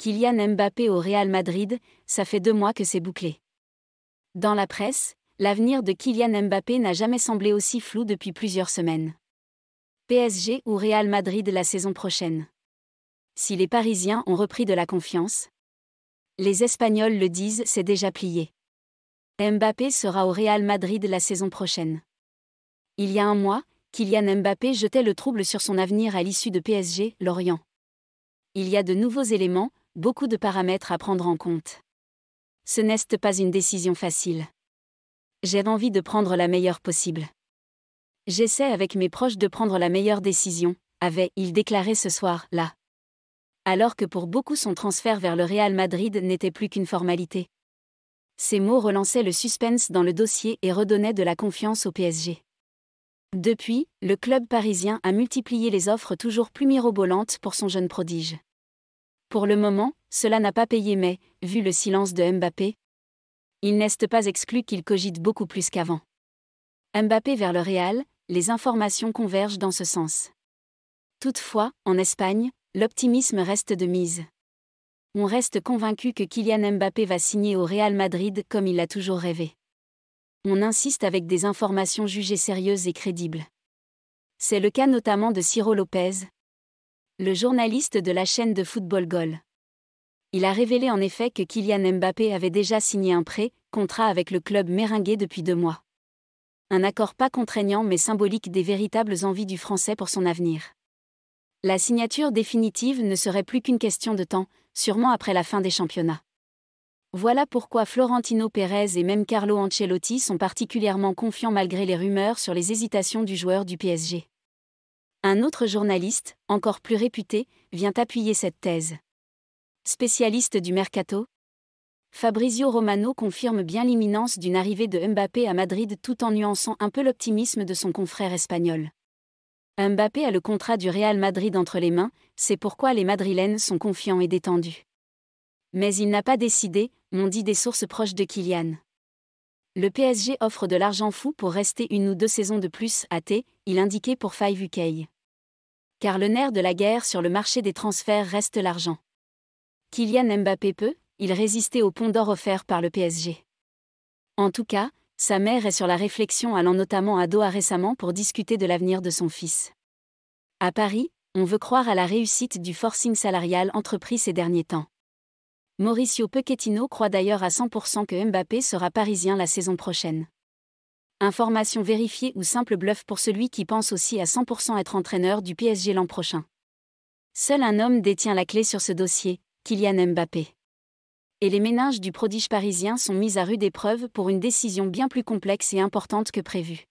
Kylian Mbappé au Real Madrid, ça fait deux mois que c'est bouclé. Dans la presse, l'avenir de Kylian Mbappé n'a jamais semblé aussi flou depuis plusieurs semaines. PSG ou Real Madrid la saison prochaine. Si les Parisiens ont repris de la confiance, les Espagnols le disent, c'est déjà plié. Mbappé sera au Real Madrid la saison prochaine. Il y a un mois, Kylian Mbappé jetait le trouble sur son avenir à l'issue de PSG, Lorient. Il y a de nouveaux éléments, beaucoup de paramètres à prendre en compte. Ce n'est pas une décision facile. J'ai envie de prendre la meilleure possible. J'essaie avec mes proches de prendre la meilleure décision, avait-il déclaré ce soir-là. Alors que pour beaucoup son transfert vers le Real Madrid n'était plus qu'une formalité. Ces mots relançaient le suspense dans le dossier et redonnaient de la confiance au PSG. Depuis, le club parisien a multiplié les offres toujours plus mirobolantes pour son jeune prodige. Pour le moment, cela n'a pas payé mais, vu le silence de Mbappé, il n'est pas exclu qu'il cogite beaucoup plus qu'avant. Mbappé vers le Real, les informations convergent dans ce sens. Toutefois, en Espagne, l'optimisme reste de mise. On reste convaincu que Kylian Mbappé va signer au Real Madrid comme il l'a toujours rêvé. On insiste avec des informations jugées sérieuses et crédibles. C'est le cas notamment de Ciro Lopez, le journaliste de la chaîne de football Goal. Il a révélé en effet que Kylian Mbappé avait déjà signé un prêt, contrat avec le club méringué depuis deux mois. Un accord pas contraignant mais symbolique des véritables envies du Français pour son avenir. La signature définitive ne serait plus qu'une question de temps, sûrement après la fin des championnats. Voilà pourquoi Florentino Pérez et même Carlo Ancelotti sont particulièrement confiants malgré les rumeurs sur les hésitations du joueur du PSG. Un autre journaliste, encore plus réputé, vient appuyer cette thèse. Spécialiste du mercato, Fabrizio Romano confirme bien l'imminence d'une arrivée de Mbappé à Madrid tout en nuançant un peu l'optimisme de son confrère espagnol. Mbappé a le contrat du Real Madrid entre les mains, c'est pourquoi les Madrilènes sont confiants et détendus. Mais il n'a pas décidé, m'ont dit des sources proches de Kylian. Le PSG offre de l'argent fou pour rester une ou deux saisons de plus à thé, il indiquait pour Five UK. Car le nerf de la guerre sur le marché des transferts reste l'argent. Kylian Mbappé peut, il résistait au pont d'or offert par le PSG. En tout cas, sa mère est sur la réflexion allant notamment à Doha récemment pour discuter de l'avenir de son fils. À Paris, on veut croire à la réussite du forcing salarial entrepris ces derniers temps. Mauricio Pochettino croit d'ailleurs à 100% que Mbappé sera parisien la saison prochaine. Information vérifiée ou simple bluff pour celui qui pense aussi à 100% être entraîneur du PSG l'an prochain. Seul un homme détient la clé sur ce dossier, Kylian Mbappé. Et les méninges du prodige parisien sont mis à rude épreuve pour une décision bien plus complexe et importante que prévue.